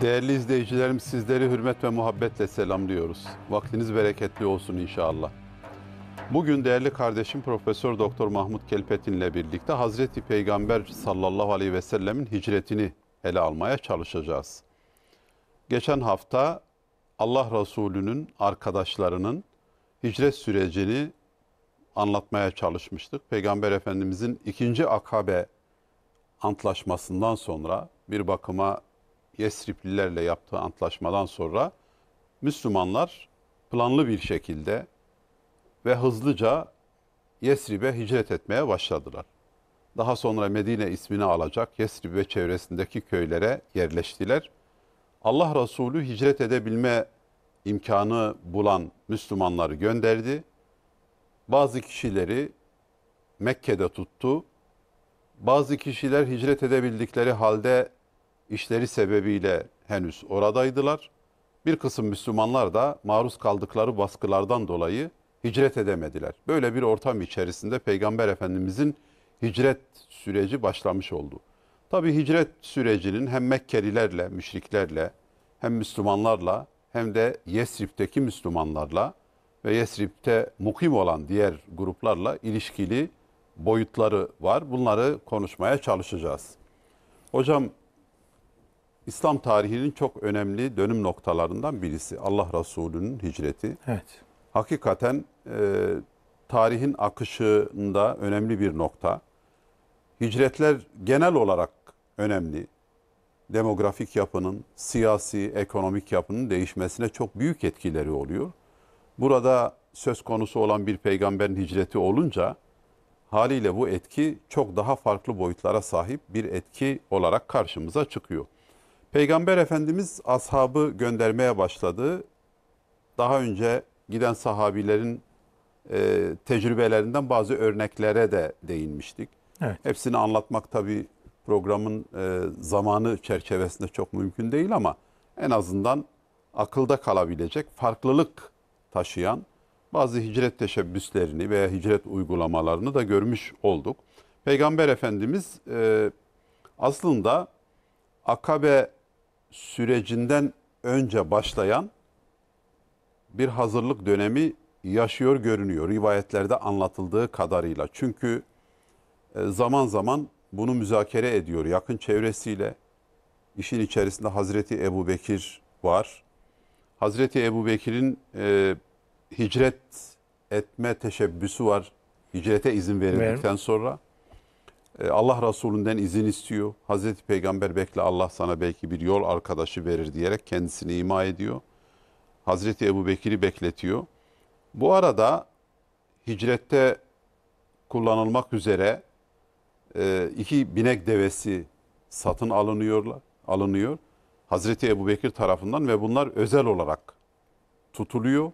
Değerli izleyicilerim sizleri hürmet ve muhabbetle selamlıyoruz. Vaktiniz bereketli olsun inşallah. Bugün değerli kardeşim Profesör Doktor Mahmut Kelpet'in ile birlikte Hazreti Peygamber sallallahu aleyhi ve sellemin hicretini ele almaya çalışacağız. Geçen hafta Allah Resulü'nün arkadaşlarının hicret sürecini anlatmaya çalışmıştık. Peygamber Efendimizin ikinci akabe antlaşmasından sonra bir bakıma Yesriplilerle yaptığı antlaşmadan sonra Müslümanlar planlı bir şekilde ve hızlıca Yesrib'e hicret etmeye başladılar. Daha sonra Medine ismini alacak Yesrib ve çevresindeki köylere yerleştiler. Allah Resulü hicret edebilme imkanı bulan Müslümanları gönderdi. Bazı kişileri Mekke'de tuttu. Bazı kişiler hicret edebildikleri halde işleri sebebiyle henüz oradaydılar. Bir kısım Müslümanlar da maruz kaldıkları baskılardan dolayı hicret edemediler. Böyle bir ortam içerisinde Peygamber Efendimizin hicret süreci başlamış oldu. Tabi hicret sürecinin hem Mekkelilerle, müşriklerle, hem Müslümanlarla hem de Yesrib'deki Müslümanlarla ve Yesrib'te mukim olan diğer gruplarla ilişkili boyutları var. Bunları konuşmaya çalışacağız. Hocam İslam tarihinin çok önemli dönüm noktalarından birisi. Allah Resulü'nün hicreti. Evet. Hakikaten e, tarihin akışında önemli bir nokta. Hicretler genel olarak önemli. Demografik yapının, siyasi, ekonomik yapının değişmesine çok büyük etkileri oluyor. Burada söz konusu olan bir peygamberin hicreti olunca haliyle bu etki çok daha farklı boyutlara sahip bir etki olarak karşımıza çıkıyor. Peygamber Efendimiz ashabı göndermeye başladı. Daha önce giden sahabilerin e, tecrübelerinden bazı örneklere de değinmiştik. Evet. Hepsini anlatmak tabi programın e, zamanı çerçevesinde çok mümkün değil ama en azından akılda kalabilecek, farklılık taşıyan bazı hicret teşebbüslerini veya hicret uygulamalarını da görmüş olduk. Peygamber Efendimiz e, aslında Akabe sürecinden önce başlayan bir hazırlık dönemi yaşıyor görünüyor rivayetlerde anlatıldığı kadarıyla. Çünkü e, zaman zaman bunu müzakere ediyor yakın çevresiyle. İşin içerisinde Hazreti Ebu Bekir var. Hazreti Ebu Bekir'in e, hicret etme teşebbüsü var. Hicrete izin verildikten sonra. E, Allah Resulü'nden izin istiyor. Hazreti Peygamber bekle Allah sana belki bir yol arkadaşı verir diyerek kendisini ima ediyor. Hazreti Ebu Bekir'i bekletiyor. Bu arada hicrette kullanılmak üzere e, iki binek devesi satın alınıyorlar, alınıyor. Hazreti Ebu Bekir tarafından ve bunlar özel olarak tutuluyor,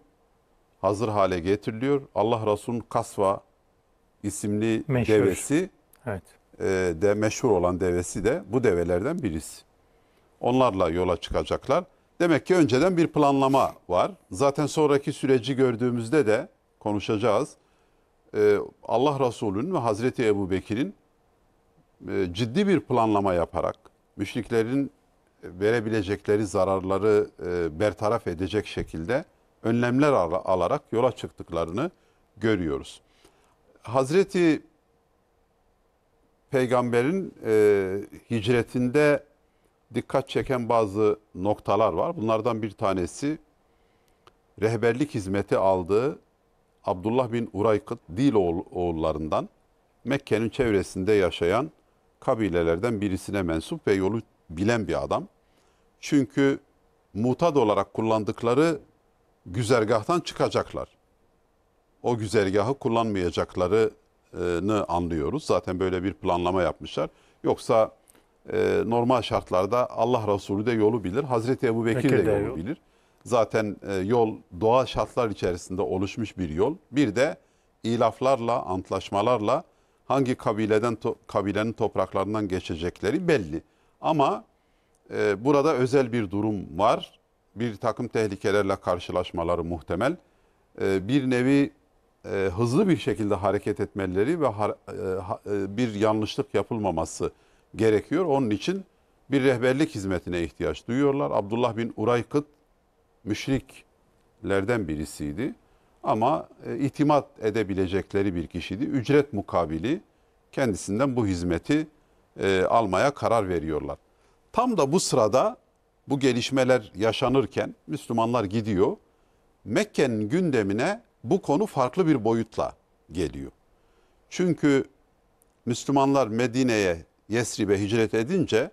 hazır hale getiriliyor. Allah Resulü'nün Kasva isimli Meşhur. devesi Evet. E, de meşhur olan devesi de bu develerden birisi. Onlarla yola çıkacaklar. Demek ki önceden bir planlama var. Zaten sonraki süreci gördüğümüzde de konuşacağız. E, Allah Resulü'nün ve Hazreti Ebu Bekir'in e, ciddi bir planlama yaparak müşriklerin verebilecekleri zararları e, bertaraf edecek şekilde önlemler al alarak yola çıktıklarını görüyoruz. Hazreti peygamberin e, hicretinde dikkat çeken bazı noktalar var. Bunlardan bir tanesi rehberlik hizmeti aldığı Abdullah bin Uraykıt Dil oğullarından Mekke'nin çevresinde yaşayan kabilelerden birisine mensup ve yolu bilen bir adam. Çünkü mutad olarak kullandıkları güzergahtan çıkacaklar. O güzergahı kullanmayacakları e, anlıyoruz. Zaten böyle bir planlama yapmışlar. Yoksa e, normal şartlarda Allah Resulü de yolu bilir, Hazreti Ebu Bekir, Bekir de, de yolu yol. bilir. Zaten e, yol doğal şartlar içerisinde oluşmuş bir yol. Bir de ilaflarla, antlaşmalarla hangi kabileden to kabilenin topraklarından geçecekleri belli. Ama e, burada özel bir durum var. Bir takım tehlikelerle karşılaşmaları muhtemel. E, bir nevi e, hızlı bir şekilde hareket etmeleri ve har, e, ha, e, bir yanlışlık yapılmaması gerekiyor. Onun için bir rehberlik hizmetine ihtiyaç duyuyorlar. Abdullah bin Uraykıt müşriklerden birisiydi ama e, itimat edebilecekleri bir kişiydi. Ücret mukabili kendisinden bu hizmeti e, almaya karar veriyorlar. Tam da bu sırada bu gelişmeler yaşanırken Müslümanlar gidiyor. Mekke'nin gündemine bu konu farklı bir boyutla geliyor. Çünkü Müslümanlar Medine'ye, Yesrib'e hicret edince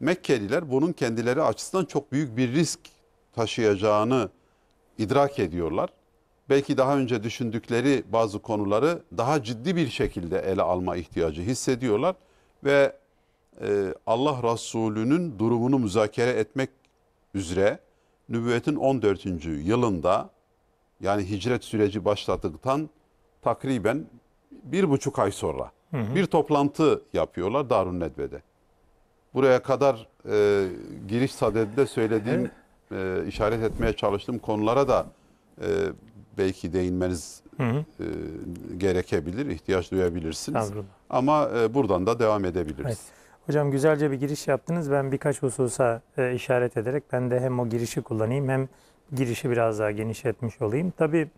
Mekkeliler bunun kendileri açısından çok büyük bir risk taşıyacağını idrak ediyorlar. Belki daha önce düşündükleri bazı konuları daha ciddi bir şekilde ele alma ihtiyacı hissediyorlar ve e, Allah Resulü'nün durumunu müzakere etmek üzere nübüvvetin 14. yılında yani hicret süreci başladıktan takriben bir buçuk ay sonra hı hı. bir toplantı yapıyorlar Darun Nedve'de. Buraya kadar e, giriş sadedinde söylediğim, e, işaret etmeye çalıştığım konulara da e, belki değinmeniz hı hı. E, gerekebilir, ihtiyaç duyabilirsiniz. Tabii. Ama e, buradan da devam edebiliriz. Evet. Hocam güzelce bir giriş yaptınız. Ben birkaç hususa e, işaret ederek ben de hem o girişi kullanayım hem girişi biraz daha genişletmiş olayım. Tabii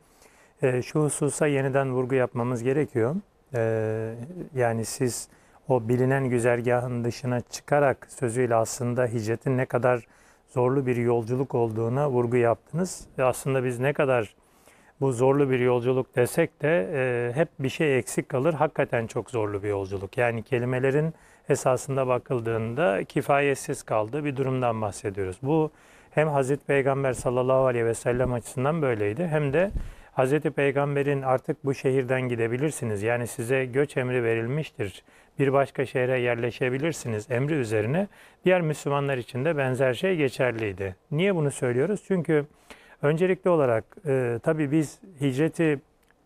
e, şu hususa yeniden vurgu yapmamız gerekiyor. E, yani siz o bilinen güzergahın dışına çıkarak sözüyle aslında hicretin ne kadar zorlu bir yolculuk olduğuna vurgu yaptınız. E, aslında biz ne kadar bu zorlu bir yolculuk desek de e, hep bir şey eksik kalır. Hakikaten çok zorlu bir yolculuk. Yani kelimelerin esasında bakıldığında kifayetsiz kaldığı bir durumdan bahsediyoruz. Bu hem Hazreti Peygamber sallallahu aleyhi ve sellem açısından böyleydi hem de Hazreti Peygamber'in artık bu şehirden gidebilirsiniz. Yani size göç emri verilmiştir. Bir başka şehre yerleşebilirsiniz emri üzerine. Diğer Müslümanlar için de benzer şey geçerliydi. Niye bunu söylüyoruz? Çünkü öncelikli olarak e, tabii biz hicreti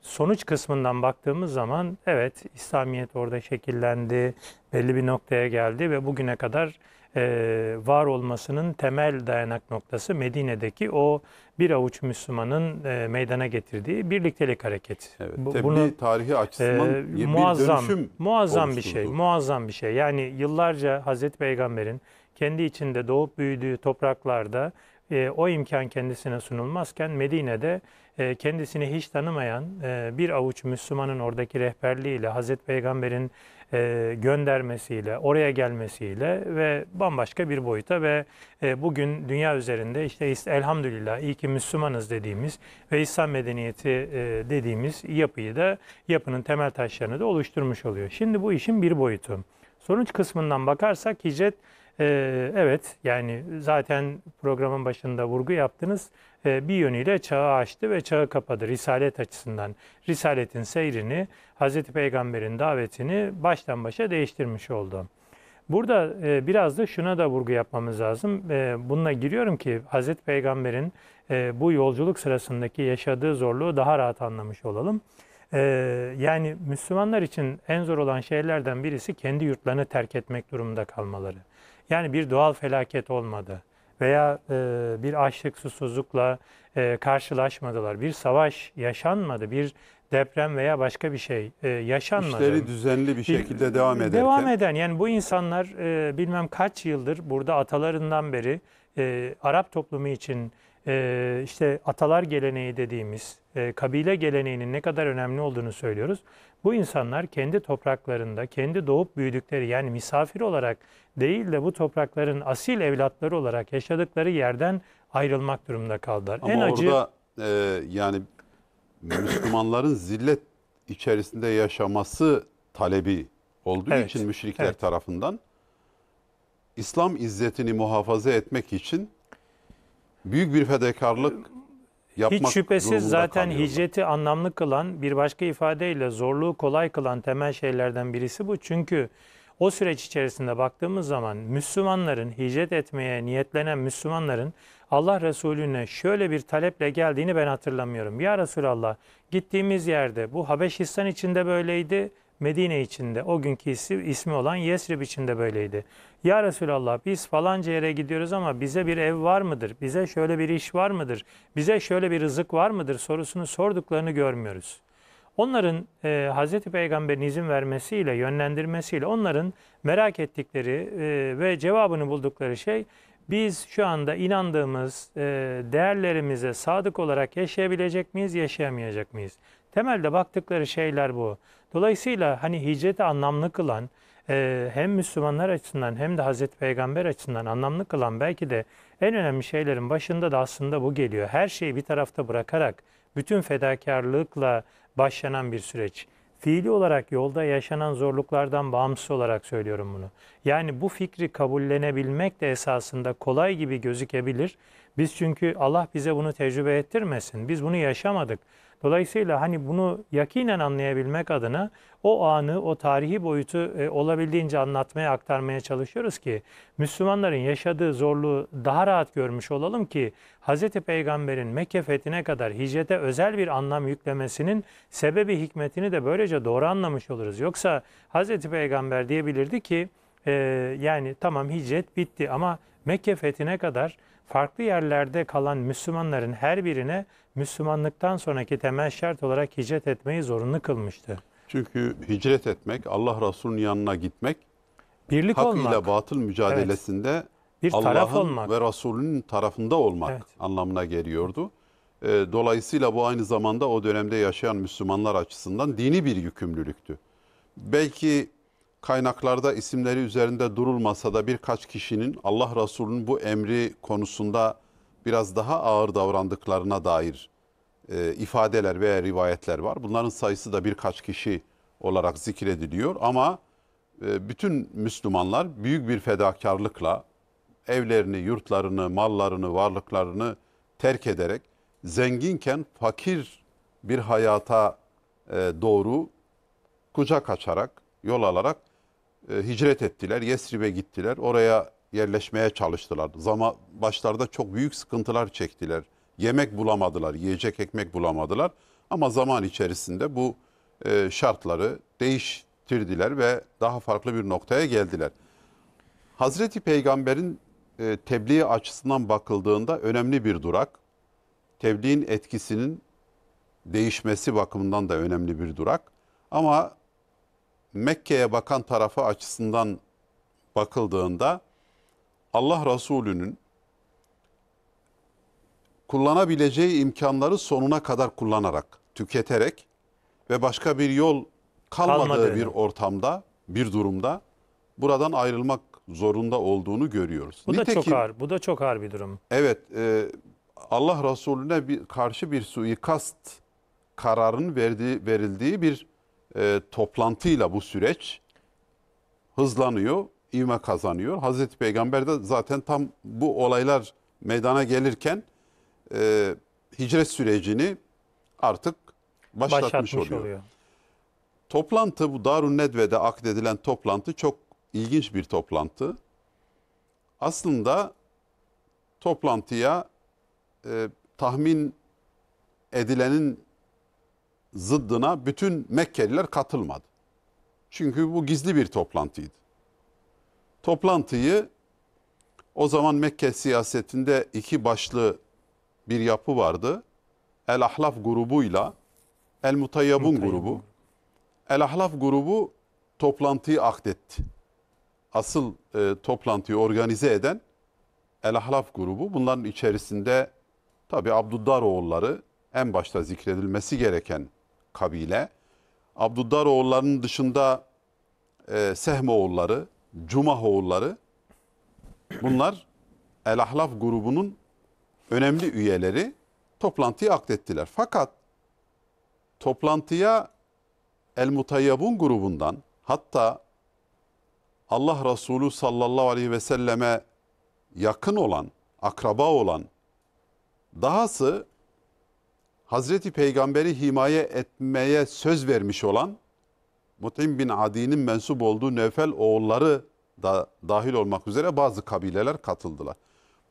sonuç kısmından baktığımız zaman evet İslamiyet orada şekillendi, belli bir noktaya geldi ve bugüne kadar e, var olmasının temel dayanak noktası Medine'deki o bir avuç Müslümanın e, meydana getirdiği birliktelik hareketi. Evet, Bu, bunu, tarihi e, açısından e, bir muazzam, dönüşüm muazzam bir şey. Muazzam bir şey. Yani yıllarca Hazreti Peygamber'in kendi içinde doğup büyüdüğü topraklarda e, o imkan kendisine sunulmazken Medine'de e, kendisini hiç tanımayan e, bir avuç Müslümanın oradaki rehberliğiyle Hazreti Peygamber'in e, göndermesiyle, oraya gelmesiyle ve bambaşka bir boyuta ve e, bugün dünya üzerinde işte elhamdülillah iyi ki Müslümanız dediğimiz ve İslam medeniyeti e, dediğimiz yapıyı da yapının temel taşlarını da oluşturmuş oluyor. Şimdi bu işin bir boyutu. Sonuç kısmından bakarsak hicret evet yani zaten programın başında vurgu yaptınız. E, bir yönüyle çağı açtı ve çağı kapadı risalet açısından. Risaletin seyrini, Hz. Peygamber'in davetini baştan başa değiştirmiş oldu. Burada e, biraz da şuna da vurgu yapmamız lazım. E, bununla giriyorum ki Hz. Peygamber'in bu yolculuk sırasındaki yaşadığı zorluğu daha rahat anlamış olalım. Yani Müslümanlar için en zor olan şeylerden birisi kendi yurtlarını terk etmek durumunda kalmaları. Yani bir doğal felaket olmadı veya e, bir açlık susuzlukla e, karşılaşmadılar. Bir savaş yaşanmadı, bir deprem veya başka bir şey e, yaşanmadı. İşleri düzenli bir şekilde bir, devam ederken. Devam eden yani bu insanlar e, bilmem kaç yıldır burada atalarından beri e, Arap toplumu için e, işte atalar geleneği dediğimiz e, kabile geleneğinin ne kadar önemli olduğunu söylüyoruz. Bu insanlar kendi topraklarında, kendi doğup büyüdükleri yani misafir olarak değil de bu toprakların asil evlatları olarak yaşadıkları yerden ayrılmak durumunda kaldılar. Ama en acı... orada e, yani Müslümanların zillet içerisinde yaşaması talebi olduğu evet. için müşrikler evet. tarafından İslam izzetini muhafaza etmek için büyük bir fedakarlık yapmak Hiç şüphesiz zaten kalıyorlar. hicreti anlamlı kılan bir başka ifadeyle zorluğu kolay kılan temel şeylerden birisi bu. Çünkü o süreç içerisinde baktığımız zaman Müslümanların hicret etmeye niyetlenen Müslümanların Allah Resulüne şöyle bir taleple geldiğini ben hatırlamıyorum. Ya Resulallah gittiğimiz yerde bu Habeşistan içinde böyleydi Medine içinde o günkü ismi, ismi olan Yesrib içinde böyleydi. Ya Resulallah biz falanca yere gidiyoruz ama bize bir ev var mıdır? Bize şöyle bir iş var mıdır? Bize şöyle bir rızık var mıdır? sorusunu sorduklarını görmüyoruz. Onların e, Hz. Peygamber'in izin vermesiyle, yönlendirmesiyle onların merak ettikleri e, ve cevabını buldukları şey biz şu anda inandığımız e, değerlerimize sadık olarak yaşayabilecek miyiz, yaşayamayacak mıyız? Temelde baktıkları şeyler bu. Dolayısıyla hani hicreti anlamlı kılan e, hem Müslümanlar açısından hem de Hazreti Peygamber açısından anlamlı kılan belki de en önemli şeylerin başında da aslında bu geliyor. Her şeyi bir tarafta bırakarak bütün fedakarlıkla başlanan bir süreç. Fiili olarak yolda yaşanan zorluklardan bağımsız olarak söylüyorum bunu. Yani bu fikri kabullenebilmek de esasında kolay gibi gözükebilir. Biz çünkü Allah bize bunu tecrübe ettirmesin. Biz bunu yaşamadık. Dolayısıyla hani bunu yakinen anlayabilmek adına o anı, o tarihi boyutu e, olabildiğince anlatmaya, aktarmaya çalışıyoruz ki Müslümanların yaşadığı zorluğu daha rahat görmüş olalım ki Hz. Peygamber'in Mekke fethine kadar hicrete özel bir anlam yüklemesinin sebebi hikmetini de böylece doğru anlamış oluruz. Yoksa Hz. Peygamber diyebilirdi ki e, yani tamam hicret bitti ama Mekke fethine kadar farklı yerlerde kalan Müslümanların her birine Müslümanlıktan sonraki temel şart olarak hicret etmeyi zorunlu kılmıştı. Çünkü hicret etmek, Allah Resulü'nün yanına gitmek, birlik hak olmak. ile batıl mücadelesinde evet. bir ve Resulü'nün tarafında olmak evet. anlamına geliyordu. Ee, dolayısıyla bu aynı zamanda o dönemde yaşayan Müslümanlar açısından dini bir yükümlülüktü. Belki Kaynaklarda isimleri üzerinde durulmasa da birkaç kişinin Allah Resulü'nün bu emri konusunda biraz daha ağır davrandıklarına dair e, ifadeler veya rivayetler var. Bunların sayısı da birkaç kişi olarak zikrediliyor ama e, bütün Müslümanlar büyük bir fedakarlıkla evlerini, yurtlarını, mallarını, varlıklarını terk ederek zenginken fakir bir hayata e, doğru kucak açarak, yol alarak e, hicret ettiler. Yesrib'e gittiler. Oraya yerleşmeye çalıştılar. Zaman başlarda çok büyük sıkıntılar çektiler. Yemek bulamadılar, yiyecek ekmek bulamadılar. Ama zaman içerisinde bu e, şartları değiştirdiler ve daha farklı bir noktaya geldiler. Hazreti Peygamber'in e, tebliğ açısından bakıldığında önemli bir durak. Tebliğin etkisinin değişmesi bakımından da önemli bir durak. Ama Mekke'ye bakan tarafı açısından bakıldığında Allah Resulü'nün kullanabileceği imkanları sonuna kadar kullanarak, tüketerek ve başka bir yol kalmadığı Kalmadı. bir ortamda, bir durumda buradan ayrılmak zorunda olduğunu görüyoruz. Bu Nitekim, da çok ağır, bu da çok ağır bir durum. Evet, e, Allah Resulüne bir, karşı bir suikast kararın verdiği, verildiği bir e, toplantıyla bu süreç hızlanıyor, ivme kazanıyor. Hazreti Peygamber de zaten tam bu olaylar meydana gelirken e, hicret sürecini artık başlatmış, başlatmış oluyor. oluyor. Toplantı bu Darun Nedve'de akdedilen toplantı çok ilginç bir toplantı. Aslında toplantıya e, tahmin edilenin zıddına bütün Mekkeliler katılmadı. Çünkü bu gizli bir toplantıydı. Toplantıyı o zaman Mekke siyasetinde iki başlı bir yapı vardı. El Ahlaf grubuyla El Mutayyabun grubu. El Ahlaf grubu toplantıyı akdetti. Asıl e, toplantıyı organize eden El Ahlaf grubu. Bunların içerisinde tabi Abdüddar oğulları en başta zikredilmesi gereken kabile. Abduddaroğullarının dışında e, Sehmoğulları, Cumahoğulları bunlar El Ahlaf grubunun önemli üyeleri toplantıyı aktettiler. Fakat toplantıya El Mutayyabun grubundan hatta Allah Resulü sallallahu aleyhi ve selleme yakın olan, akraba olan, dahası Hazreti Peygamber'i himaye etmeye söz vermiş olan Mut'im bin Adi'nin mensup olduğu Nevfel oğulları da dahil olmak üzere bazı kabileler katıldılar.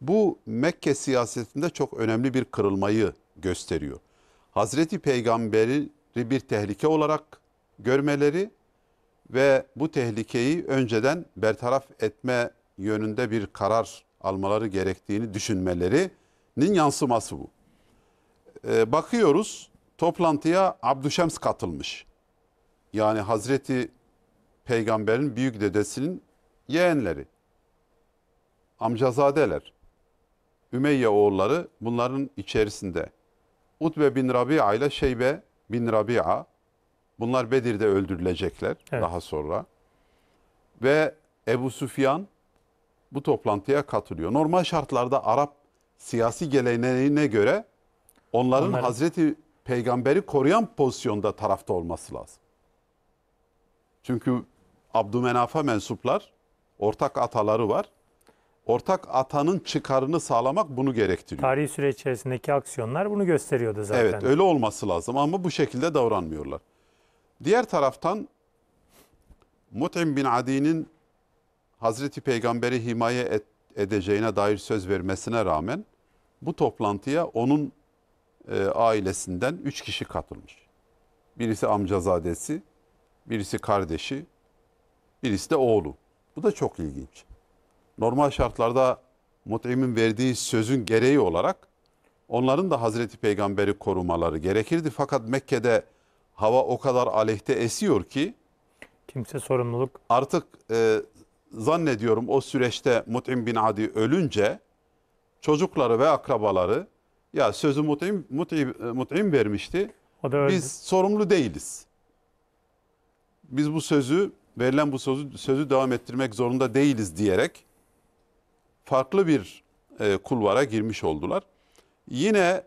Bu Mekke siyasetinde çok önemli bir kırılmayı gösteriyor. Hazreti Peygamber'i bir tehlike olarak görmeleri ve bu tehlikeyi önceden bertaraf etme yönünde bir karar almaları gerektiğini düşünmelerinin yansıması bu. E, bakıyoruz toplantıya Abdüşems katılmış. Yani Hazreti Peygamber'in büyük dedesinin yeğenleri. Amcazadeler. Ümeyye oğulları bunların içerisinde. Utbe bin Rabia ile Şeybe bin Rabia. Bunlar Bedir'de öldürülecekler evet. daha sonra. Ve Ebu Süfyan bu toplantıya katılıyor. Normal şartlarda Arap siyasi geleneğine göre Onların, Onların Hazreti Peygamberi koruyan pozisyonda tarafta olması lazım. Çünkü Abdümenaf'a mensuplar, ortak ataları var. Ortak atanın çıkarını sağlamak bunu gerektiriyor. Tarihi süre içerisindeki aksiyonlar bunu gösteriyordu zaten. Evet öyle olması lazım ama bu şekilde davranmıyorlar. Diğer taraftan Mut'im bin Adi'nin Hazreti Peygamber'i himaye et, edeceğine dair söz vermesine rağmen bu toplantıya onun e, ailesinden üç kişi katılmış. Birisi amcazadesi, birisi kardeşi, birisi de oğlu. Bu da çok ilginç. Normal şartlarda Mut'im'in verdiği sözün gereği olarak onların da Hazreti Peygamber'i korumaları gerekirdi. Fakat Mekke'de hava o kadar aleyhte esiyor ki kimse sorumluluk artık e, zannediyorum o süreçte Mut'im bin Adi ölünce çocukları ve akrabaları ya sözü mut'im mut'im e, mut'im vermişti. O da öldü. Biz sorumlu değiliz. Biz bu sözü verilen bu sözü sözü devam ettirmek zorunda değiliz diyerek farklı bir e, kulvara girmiş oldular. Yine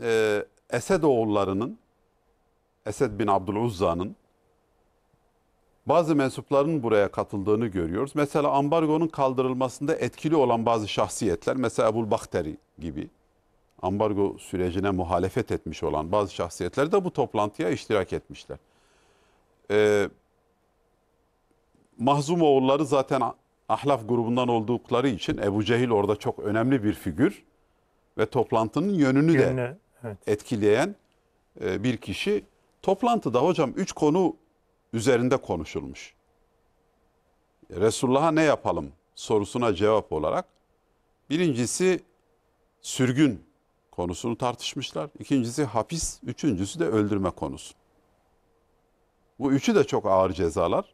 e, Esed oğullarının Esed bin Abdüluzza'nın bazı mensupların buraya katıldığını görüyoruz. Mesela ambargonun kaldırılmasında etkili olan bazı şahsiyetler, mesela Ebul Bakteri gibi ambargo sürecine muhalefet etmiş olan bazı şahsiyetler de bu toplantıya iştirak etmişler. Ee, Mahzumoğulları zaten Ahlaf grubundan oldukları için Ebu Cehil orada çok önemli bir figür ve toplantının yönünü Yönüne, de evet. etkileyen e, bir kişi. Toplantıda hocam üç konu üzerinde konuşulmuş. E, Resulullah'a ne yapalım sorusuna cevap olarak. Birincisi sürgün konusunu tartışmışlar. İkincisi hapis, üçüncüsü de öldürme konusu. Bu üçü de çok ağır cezalar.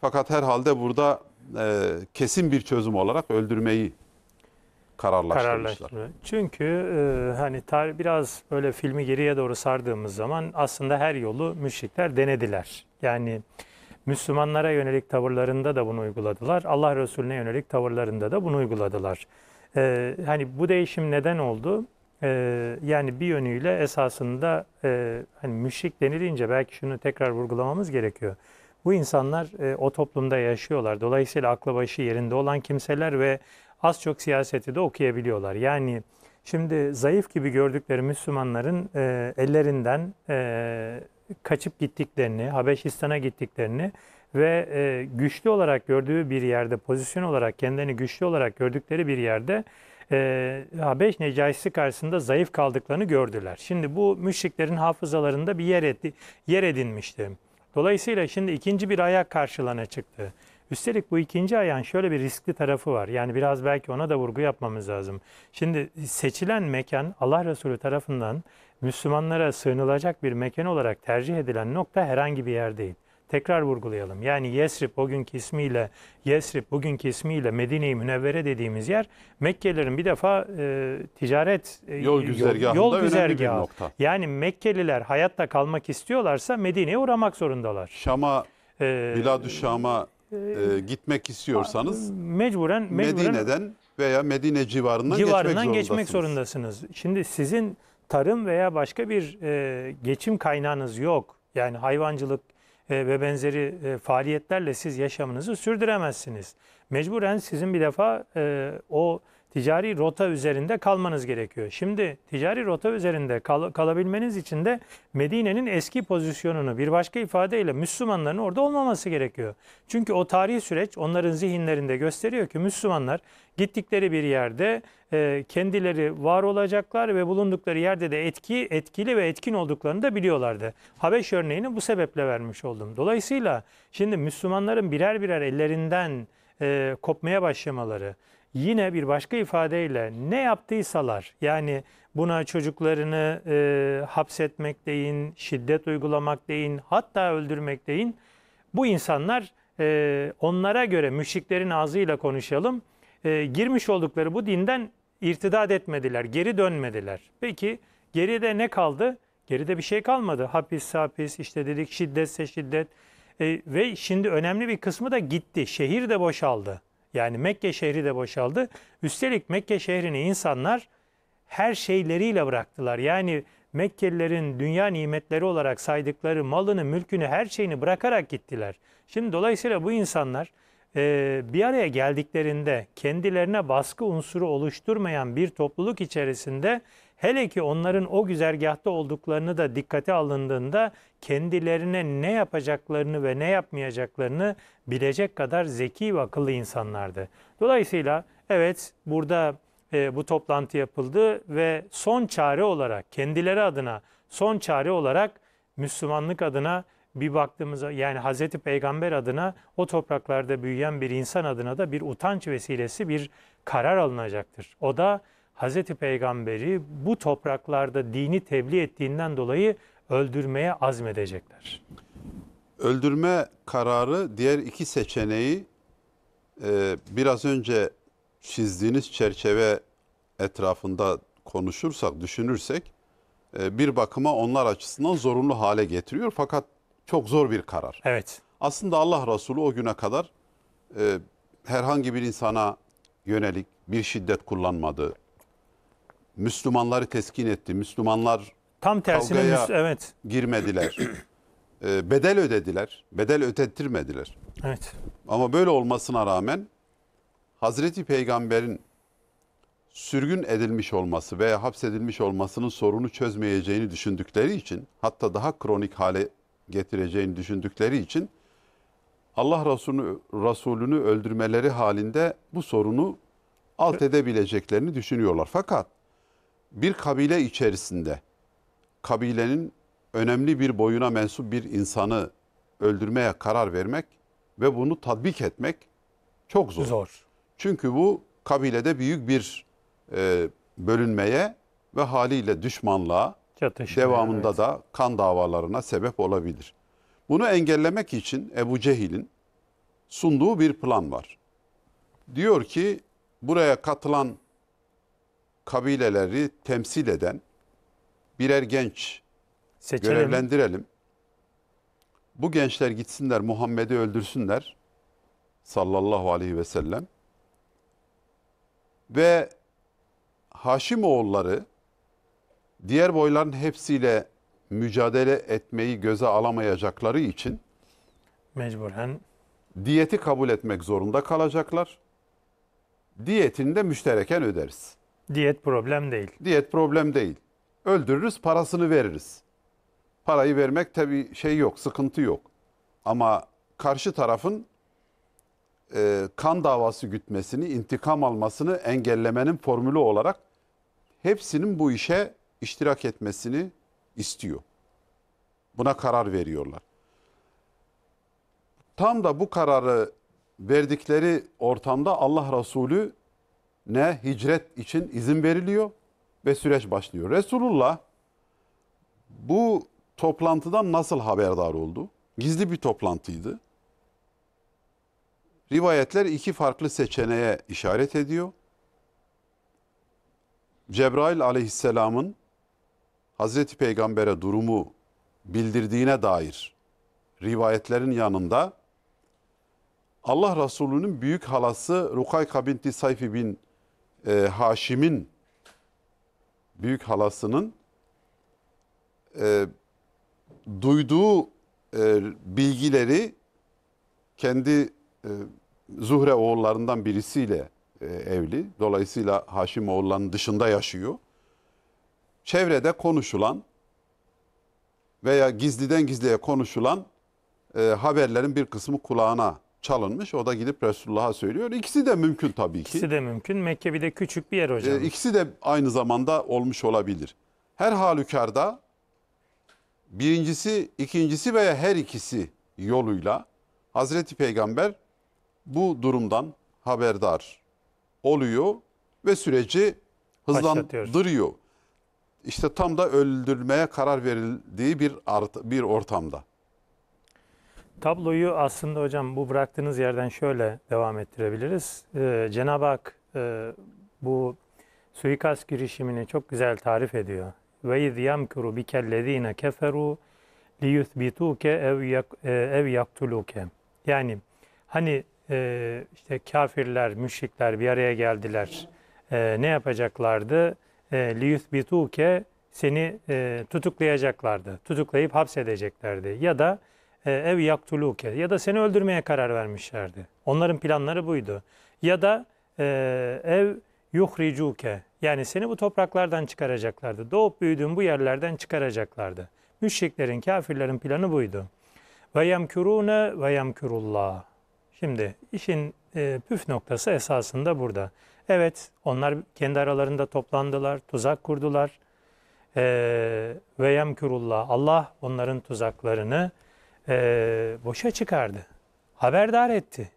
Fakat herhalde burada e, kesin bir çözüm olarak öldürmeyi kararlaştırmışlar. Çünkü e, hani tar biraz böyle filmi geriye doğru sardığımız zaman aslında her yolu müşrikler denediler. Yani Müslümanlara yönelik tavırlarında da bunu uyguladılar. Allah Resulüne yönelik tavırlarında da bunu uyguladılar. E, hani bu değişim neden oldu? Ee, yani bir yönüyle esasında e, hani müşrik denilince belki şunu tekrar vurgulamamız gerekiyor. Bu insanlar e, o toplumda yaşıyorlar. Dolayısıyla aklı başı yerinde olan kimseler ve az çok siyaseti de okuyabiliyorlar. Yani şimdi zayıf gibi gördükleri Müslümanların e, ellerinden e, kaçıp gittiklerini, Habeşistan'a gittiklerini ve e, güçlü olarak gördüğü bir yerde, pozisyon olarak kendini güçlü olarak gördükleri bir yerde e, ee, Habeş Necaisi karşısında zayıf kaldıklarını gördüler. Şimdi bu müşriklerin hafızalarında bir yer, etti, yer edinmişti. Dolayısıyla şimdi ikinci bir ayak karşılana çıktı. Üstelik bu ikinci ayağın şöyle bir riskli tarafı var. Yani biraz belki ona da vurgu yapmamız lazım. Şimdi seçilen mekan Allah Resulü tarafından Müslümanlara sığınılacak bir mekan olarak tercih edilen nokta herhangi bir yer değil tekrar vurgulayalım. Yani Yesrib o günkü ismiyle Yesrib bugünkü ismiyle Medine-i Münevvere dediğimiz yer Mekkelilerin bir defa e, ticaret e, yol güzergahında yol, yol güzergahı. nokta. Yani Mekkeliler hayatta kalmak istiyorlarsa Medine'ye uğramak zorundalar. Şam'a ee, Biladü Şam'a e, e, gitmek istiyorsanız mecburen, mecburen Medine'den veya Medine civarından, civarından geçmek, zorundasınız. geçmek zorundasınız. Şimdi sizin tarım veya başka bir e, geçim kaynağınız yok. Yani hayvancılık ee, ve benzeri e, faaliyetlerle siz yaşamınızı sürdüremezsiniz. Mecburen sizin bir defa e, o ticari rota üzerinde kalmanız gerekiyor. Şimdi ticari rota üzerinde kal kalabilmeniz için de Medine'nin eski pozisyonunu bir başka ifadeyle Müslümanların orada olmaması gerekiyor. Çünkü o tarihi süreç onların zihinlerinde gösteriyor ki Müslümanlar gittikleri bir yerde e, kendileri var olacaklar ve bulundukları yerde de etki, etkili ve etkin olduklarını da biliyorlardı. Habeş örneğini bu sebeple vermiş oldum. Dolayısıyla şimdi Müslümanların birer birer ellerinden e, kopmaya başlamaları, yine bir başka ifadeyle ne yaptıysalar yani buna çocuklarını e, hapsetmek deyin, şiddet uygulamak deyin, hatta öldürmek deyin. Bu insanlar e, onlara göre müşriklerin ağzıyla konuşalım e, girmiş oldukları bu dinden irtidat etmediler, geri dönmediler. Peki geride ne kaldı? Geride bir şey kalmadı. Hapis hapis işte dedik şiddetse şiddet e, ve şimdi önemli bir kısmı da gitti. Şehir de boşaldı. Yani Mekke şehri de boşaldı. Üstelik Mekke şehrini insanlar her şeyleriyle bıraktılar. Yani Mekkelilerin dünya nimetleri olarak saydıkları malını, mülkünü, her şeyini bırakarak gittiler. Şimdi dolayısıyla bu insanlar e, bir araya geldiklerinde kendilerine baskı unsuru oluşturmayan bir topluluk içerisinde Hele ki onların o güzergahta olduklarını da dikkate alındığında kendilerine ne yapacaklarını ve ne yapmayacaklarını bilecek kadar zeki ve akıllı insanlardı. Dolayısıyla evet burada e, bu toplantı yapıldı ve son çare olarak kendileri adına son çare olarak Müslümanlık adına bir baktığımızda yani Hazreti Peygamber adına o topraklarda büyüyen bir insan adına da bir utanç vesilesi bir karar alınacaktır. O da Hazreti Peygamber'i bu topraklarda dini tebliğ ettiğinden dolayı öldürmeye azmedecekler. Öldürme kararı diğer iki seçeneği e, biraz önce çizdiğiniz çerçeve etrafında konuşursak, düşünürsek e, bir bakıma onlar açısından zorunlu hale getiriyor. Fakat çok zor bir karar. Evet. Aslında Allah Resulü o güne kadar e, herhangi bir insana yönelik bir şiddet kullanmadı. Müslümanları teskin etti. Müslümanlar tam tersine müs- evet girmediler. e, bedel ödediler. Bedel ödettirmediler. Evet. Ama böyle olmasına rağmen Hazreti Peygamber'in sürgün edilmiş olması veya hapsedilmiş olmasının sorunu çözmeyeceğini düşündükleri için hatta daha kronik hale getireceğini düşündükleri için Allah Resulü, Resulünü öldürmeleri halinde bu sorunu alt edebileceklerini düşünüyorlar. Fakat bir kabile içerisinde kabilenin önemli bir boyuna mensup bir insanı öldürmeye karar vermek ve bunu tatbik etmek çok zor. Zor. Çünkü bu kabilede büyük bir e, bölünmeye ve haliyle düşmanlığa Çatışmaya, devamında evet. da kan davalarına sebep olabilir. Bunu engellemek için Ebu Cehil'in sunduğu bir plan var. Diyor ki buraya katılan kabileleri temsil eden birer genç Seçelim. görevlendirelim. Bu gençler gitsinler Muhammed'i öldürsünler sallallahu aleyhi ve sellem. Ve oğulları diğer boyların hepsiyle mücadele etmeyi göze alamayacakları için mecburen diyeti kabul etmek zorunda kalacaklar. Diyetini de müştereken öderiz. Diyet problem değil. Diyet problem değil. Öldürürüz, parasını veririz. Parayı vermek tabii şey yok, sıkıntı yok. Ama karşı tarafın e, kan davası gütmesini, intikam almasını engellemenin formülü olarak hepsinin bu işe iştirak etmesini istiyor. Buna karar veriyorlar. Tam da bu kararı verdikleri ortamda Allah Resulü ne hicret için izin veriliyor ve süreç başlıyor. Resulullah bu toplantıdan nasıl haberdar oldu? Gizli bir toplantıydı. Rivayetler iki farklı seçeneğe işaret ediyor. Cebrail aleyhisselamın Hazreti Peygamber'e durumu bildirdiğine dair rivayetlerin yanında Allah Resulü'nün büyük halası Rukayka binti Sayfi bin e, Haşim'in büyük halasının e, duyduğu e, bilgileri kendi e, Zuhre oğullarından birisiyle e, evli. Dolayısıyla Haşim oğullarının dışında yaşıyor. Çevrede konuşulan veya gizliden gizliye konuşulan e, haberlerin bir kısmı kulağına çalınmış. O da gidip Resulullah'a söylüyor. İkisi de mümkün tabii ki. İkisi de mümkün. Mekke bir de küçük bir yer ee, hocam. Ee, ikisi de aynı zamanda olmuş olabilir. Her halükarda birincisi, ikincisi veya her ikisi yoluyla Hazreti Peygamber bu durumdan haberdar oluyor ve süreci hızlandırıyor. İşte tam da öldürmeye karar verildiği bir bir ortamda. Tabloyu aslında hocam bu bıraktığınız yerden şöyle devam ettirebiliriz. Ee, Cenab-ı Hak e, bu suikast girişimini çok güzel tarif ediyor. Ve iz yamkuru bikellezine keferu li yuthbituke ev, yak, e, ev yaktuluke. Yani hani e, işte kafirler, müşrikler bir araya geldiler. E, ne yapacaklardı? E, li yuthbituke seni e, tutuklayacaklardı. Tutuklayıp hapsedeceklerdi. Ya da e, ev yaktuluke ya da seni öldürmeye karar vermişlerdi. Onların planları buydu. Ya da e, ev yuhricuke yani seni bu topraklardan çıkaracaklardı. Doğup büyüdüğün bu yerlerden çıkaracaklardı. Müşriklerin, kafirlerin planı buydu. Ve yemkürûne ve yemkürullah. Şimdi işin e, püf noktası esasında burada. Evet onlar kendi aralarında toplandılar, tuzak kurdular. Ve yemkürullah. Allah onların tuzaklarını e, boşa çıkardı. Haberdar etti.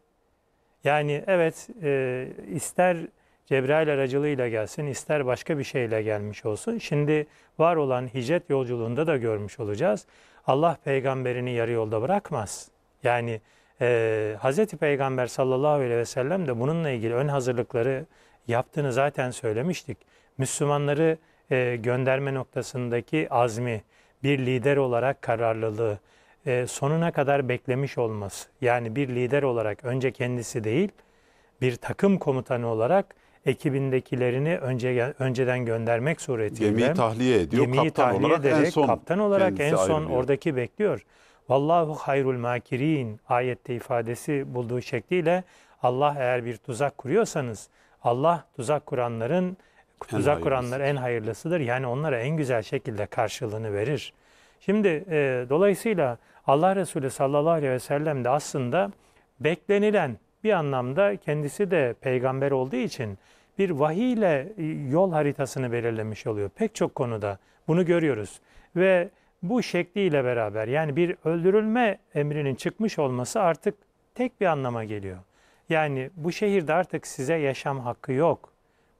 Yani evet e, ister Cebrail aracılığıyla gelsin, ister başka bir şeyle gelmiş olsun. Şimdi var olan hicret yolculuğunda da görmüş olacağız. Allah peygamberini yarı yolda bırakmaz. Yani e, Hz. Peygamber sallallahu aleyhi ve sellem de bununla ilgili ön hazırlıkları yaptığını zaten söylemiştik. Müslümanları e, gönderme noktasındaki azmi, bir lider olarak kararlılığı, e, sonuna kadar beklemiş olması. Yani bir lider olarak önce kendisi değil, bir takım komutanı olarak ekibindekilerini önce önceden göndermek suretiyle gemiyi tahliye ediyor. Gemiyi kaptan tahliye olarak ederek, en son kaptan olarak en son ayrılıyor. oradaki bekliyor. Vallahu hayrul makirin ayette ifadesi bulduğu şekliyle Allah eğer bir tuzak kuruyorsanız Allah tuzak kuranların tuzak en kuranlar en hayırlısıdır. Yani onlara en güzel şekilde karşılığını verir. Şimdi e, dolayısıyla Allah Resulü sallallahu aleyhi ve sellem de aslında beklenilen bir anlamda kendisi de peygamber olduğu için bir vahiy ile e, yol haritasını belirlemiş oluyor. Pek çok konuda bunu görüyoruz ve bu şekliyle beraber yani bir öldürülme emrinin çıkmış olması artık tek bir anlama geliyor. Yani bu şehirde artık size yaşam hakkı yok.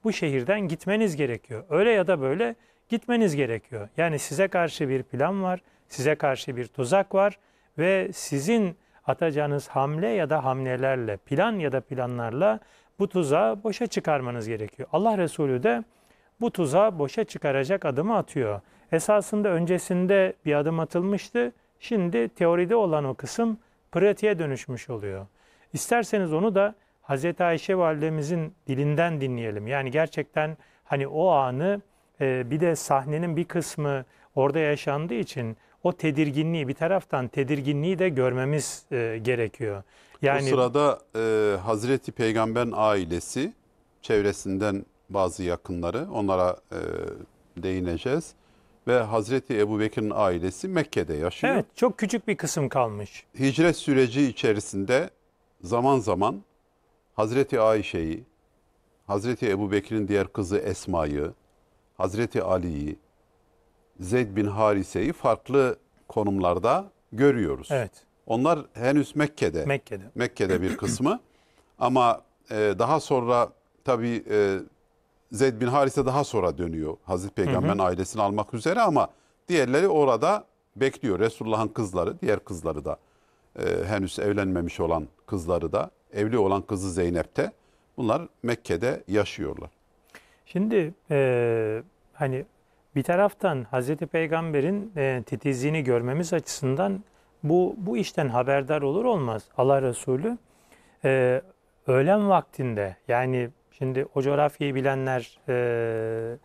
Bu şehirden gitmeniz gerekiyor. Öyle ya da böyle gitmeniz gerekiyor. Yani size karşı bir plan var, size karşı bir tuzak var ve sizin atacağınız hamle ya da hamlelerle, plan ya da planlarla bu tuzağı boşa çıkarmanız gerekiyor. Allah Resulü de bu tuzağı boşa çıkaracak adımı atıyor. Esasında öncesinde bir adım atılmıştı. Şimdi teoride olan o kısım pratiğe dönüşmüş oluyor. İsterseniz onu da Hazreti Ayşe validemizin dilinden dinleyelim. Yani gerçekten hani o anı e, bir de sahnenin bir kısmı orada yaşandığı için o tedirginliği bir taraftan tedirginliği de görmemiz e, gerekiyor. Yani Bu sırada e, Hazreti Peygamber'in ailesi çevresinden bazı yakınları onlara e, değineceğiz. Ve Hazreti Ebu Bekir'in ailesi Mekke'de yaşıyor. Evet çok küçük bir kısım kalmış. Hicret süreci içerisinde zaman zaman Hazreti Ayşe'yi, Hazreti Ebu Bekir'in diğer kızı Esma'yı, Hazreti Ali'yi, Zeyd bin Harise'yi farklı konumlarda görüyoruz. Evet. Onlar henüz Mekke'de. Mekke'de. Mekke'de bir kısmı. Ama e, daha sonra tabii e, Zeyd bin Harise daha sonra dönüyor. Hazreti Peygamber'in ailesini almak üzere ama diğerleri orada bekliyor. Resulullah'ın kızları, diğer kızları da e, henüz evlenmemiş olan kızları da, evli olan kızı Zeynep'te bunlar Mekke'de yaşıyorlar. Şimdi e, hani bir taraftan Hazreti Peygamber'in e, titizliğini görmemiz açısından bu, bu işten haberdar olur olmaz Allah Resulü e, öğlen vaktinde yani şimdi o coğrafyayı bilenler e,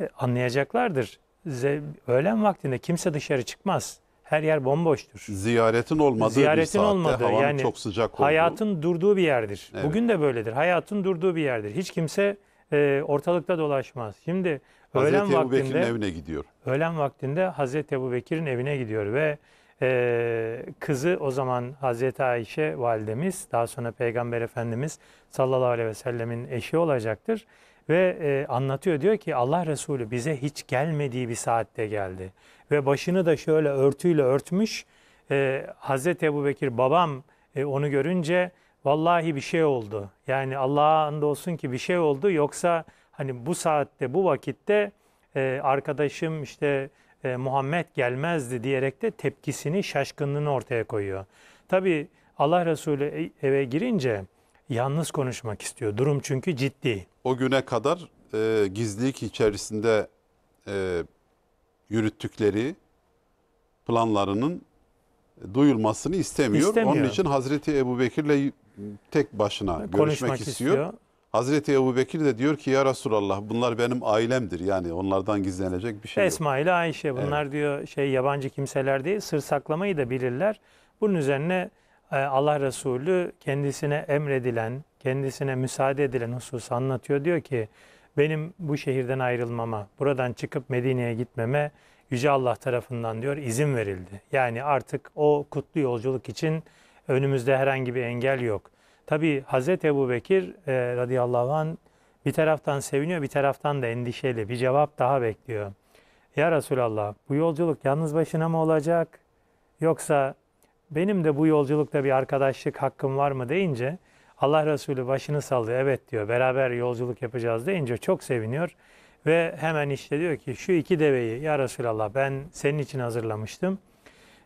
e anlayacaklardır. Ze, öğlen vaktinde kimse dışarı çıkmaz. Her yer bomboştur. Ziyaretin olmadığı Ziyaretin bir saatte olmadığı, havanın yani çok sıcak olduğu. Hayatın durduğu bir yerdir. Evet. Bugün de böyledir. Hayatın durduğu bir yerdir. Hiç kimse e, ortalıkta dolaşmaz. Şimdi Hazreti öğlen Ebu vaktinde evine gidiyor. Öğlen vaktinde Hazreti Ebu Bekir'in evine gidiyor ve e, kızı o zaman Hazreti Ayşe validemiz daha sonra Peygamber Efendimiz sallallahu aleyhi ve sellemin eşi olacaktır. Ve e, anlatıyor diyor ki Allah Resulü bize hiç gelmediği bir saatte geldi. Ve başını da şöyle örtüyle örtmüş. E, Hazreti Ebu Bekir babam e, onu görünce Vallahi bir şey oldu. Yani Allah'a andolsun ki bir şey oldu. Yoksa hani bu saatte, bu vakitte e, arkadaşım işte e, Muhammed gelmezdi diyerek de tepkisini, şaşkınlığını ortaya koyuyor. Tabi Allah Resulü e, eve girince yalnız konuşmak istiyor. Durum çünkü ciddi. O güne kadar e, gizlilik içerisinde e, yürüttükleri planlarının duyulmasını istemiyor. istemiyor. Onun için Hazreti Ebu Bekir'le tek başına Konuşmak görüşmek istiyor. istiyor. Hazreti Ebu Bekir de diyor ki ya Resulallah bunlar benim ailemdir. Yani onlardan gizlenecek bir şey Esma yok. ile Ayşe bunlar evet. diyor şey yabancı kimseler değil sır saklamayı da bilirler. Bunun üzerine e, Allah Resulü kendisine emredilen, kendisine müsaade edilen husus anlatıyor. Diyor ki benim bu şehirden ayrılmama, buradan çıkıp Medine'ye gitmeme Yüce Allah tarafından diyor izin verildi. Yani artık o kutlu yolculuk için Önümüzde herhangi bir engel yok. Tabi Hz. Ebu Bekir e, radıyallahu anh bir taraftan seviniyor, bir taraftan da endişeli. Bir cevap daha bekliyor. Ya Resulallah bu yolculuk yalnız başına mı olacak? Yoksa benim de bu yolculukta bir arkadaşlık hakkım var mı deyince Allah Resulü başını sallıyor. Evet diyor beraber yolculuk yapacağız deyince çok seviniyor. Ve hemen işte diyor ki şu iki deveyi ya Resulallah ben senin için hazırlamıştım.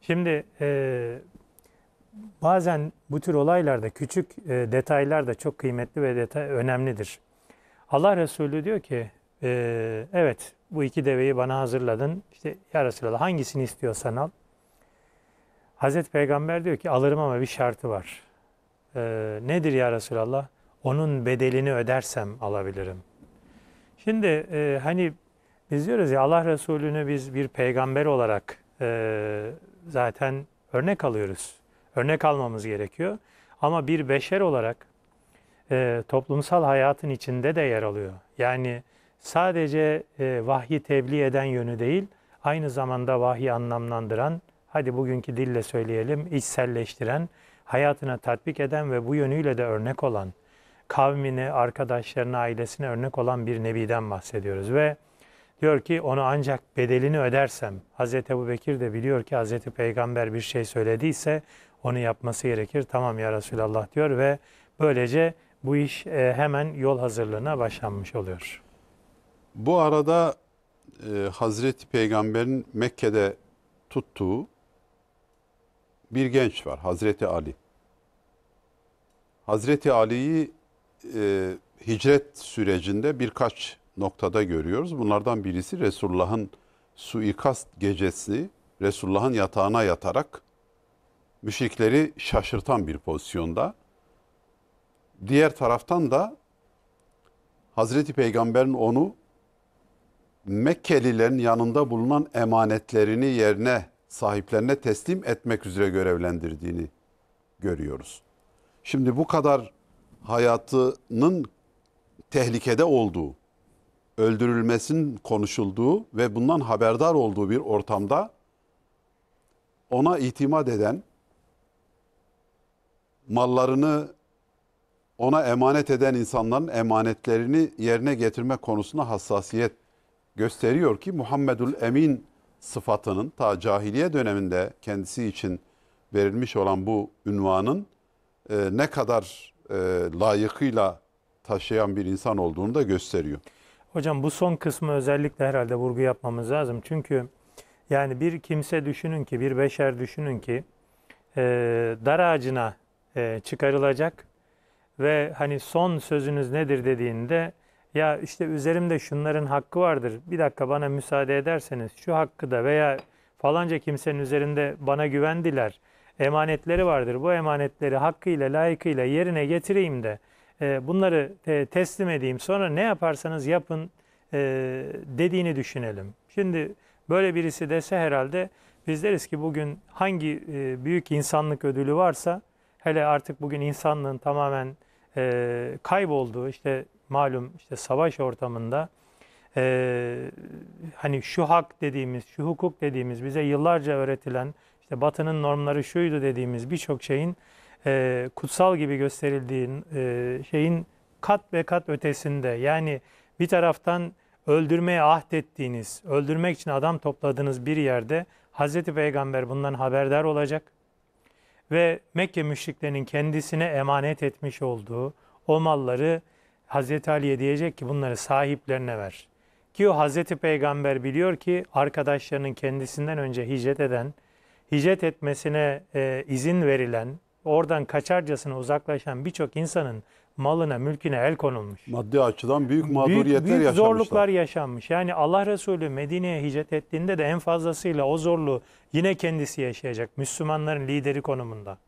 Şimdi e, bazen bu tür olaylarda küçük e, detaylar da çok kıymetli ve detay önemlidir. Allah Resulü diyor ki, e, evet bu iki deveyi bana hazırladın. İşte ya Resulallah hangisini istiyorsan al. Hazreti Peygamber diyor ki alırım ama bir şartı var. E, nedir ya Resulallah? Onun bedelini ödersem alabilirim. Şimdi e, hani biz diyoruz ya Allah Resulü'nü biz bir peygamber olarak e, zaten örnek alıyoruz örnek almamız gerekiyor. Ama bir beşer olarak e, toplumsal hayatın içinde de yer alıyor. Yani sadece e, vahyi tebliğ eden yönü değil, aynı zamanda vahyi anlamlandıran, hadi bugünkü dille söyleyelim, içselleştiren, hayatına tatbik eden ve bu yönüyle de örnek olan, kavmine, arkadaşlarını, ailesine örnek olan bir nebiden bahsediyoruz. Ve diyor ki onu ancak bedelini ödersem, Hz. Ebu Bekir de biliyor ki Hz. Peygamber bir şey söylediyse onu yapması gerekir. Tamam ya Resulallah diyor ve böylece bu iş e, hemen yol hazırlığına başlanmış oluyor. Bu arada e, Hazreti Peygamber'in Mekke'de tuttuğu bir genç var Hazreti Ali. Hazreti Ali'yi e, hicret sürecinde birkaç noktada görüyoruz. Bunlardan birisi Resulullah'ın suikast gecesi Resulullah'ın yatağına yatarak müşrikleri şaşırtan bir pozisyonda. Diğer taraftan da Hazreti Peygamber'in onu Mekkelilerin yanında bulunan emanetlerini yerine sahiplerine teslim etmek üzere görevlendirdiğini görüyoruz. Şimdi bu kadar hayatının tehlikede olduğu, öldürülmesinin konuşulduğu ve bundan haberdar olduğu bir ortamda ona itimat eden mallarını ona emanet eden insanların emanetlerini yerine getirme konusunda hassasiyet gösteriyor ki Muhammedül Emin sıfatının ta cahiliye döneminde kendisi için verilmiş olan bu ünvanın e, ne kadar e, layıkıyla taşıyan bir insan olduğunu da gösteriyor. Hocam bu son kısmı özellikle herhalde vurgu yapmamız lazım. Çünkü yani bir kimse düşünün ki, bir beşer düşünün ki e, dar ağacına e, çıkarılacak ve hani son sözünüz nedir dediğinde ya işte üzerimde şunların hakkı vardır. Bir dakika bana müsaade ederseniz şu hakkı da veya falanca kimsenin üzerinde bana güvendiler. Emanetleri vardır. Bu emanetleri hakkıyla, layıkıyla yerine getireyim de e, bunları e, teslim edeyim. Sonra ne yaparsanız yapın dediğini düşünelim. Şimdi böyle birisi dese herhalde biz deriz ki bugün hangi büyük insanlık ödülü varsa Hele artık bugün insanlığın tamamen e, kaybolduğu işte malum işte savaş ortamında e, hani şu hak dediğimiz, şu hukuk dediğimiz bize yıllarca öğretilen işte batının normları şuydu dediğimiz birçok şeyin e, kutsal gibi gösterildiğin e, şeyin kat ve kat ötesinde yani bir taraftan öldürmeye ahdettiğiniz, öldürmek için adam topladığınız bir yerde Hazreti Peygamber bundan haberdar olacak ve Mekke müşriklerinin kendisine emanet etmiş olduğu o malları Hazreti Ali'ye diyecek ki bunları sahiplerine ver. Ki o Hazreti Peygamber biliyor ki arkadaşlarının kendisinden önce hicret eden, hicret etmesine e, izin verilen, oradan kaçarcasına uzaklaşan birçok insanın malına, mülküne el konulmuş. Maddi açıdan büyük mağduriyetler büyük, büyük zorluklar yaşanmış. Yani Allah Resulü Medine'ye hicret ettiğinde de en fazlasıyla o zorluğu yine kendisi yaşayacak. Müslümanların lideri konumunda.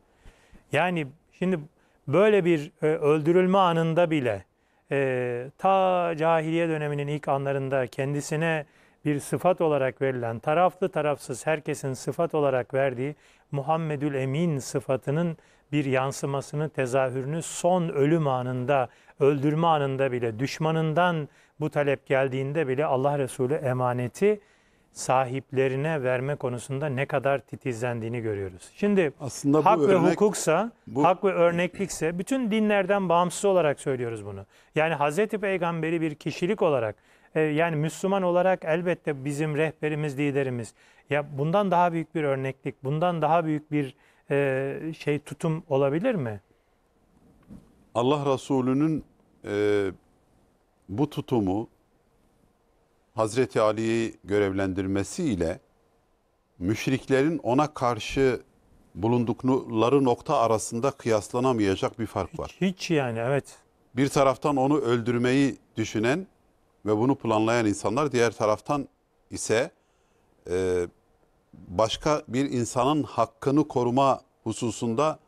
Yani şimdi böyle bir e, öldürülme anında bile e, ta cahiliye döneminin ilk anlarında kendisine bir sıfat olarak verilen, taraflı tarafsız herkesin sıfat olarak verdiği Muhammedül Emin sıfatının bir yansımasının tezahürünü son ölüm anında, öldürme anında bile, düşmanından bu talep geldiğinde bile Allah Resulü emaneti sahiplerine verme konusunda ne kadar titizlendiğini görüyoruz. Şimdi aslında hak ve örnek, hukuksa, bu... hak ve örneklikse bütün dinlerden bağımsız olarak söylüyoruz bunu. Yani Hazreti Peygamber'i bir kişilik olarak e, yani Müslüman olarak elbette bizim rehberimiz, liderimiz. Ya bundan daha büyük bir örneklik, bundan daha büyük bir e, şey tutum olabilir mi? Allah Resulü'nün e, bu tutumu Hazreti Ali'yi görevlendirmesiyle müşriklerin ona karşı bulundukları nokta arasında kıyaslanamayacak bir fark var. Hiç, yani evet. Bir taraftan onu öldürmeyi düşünen ve bunu planlayan insanlar diğer taraftan ise e, başka bir insanın hakkını koruma hususunda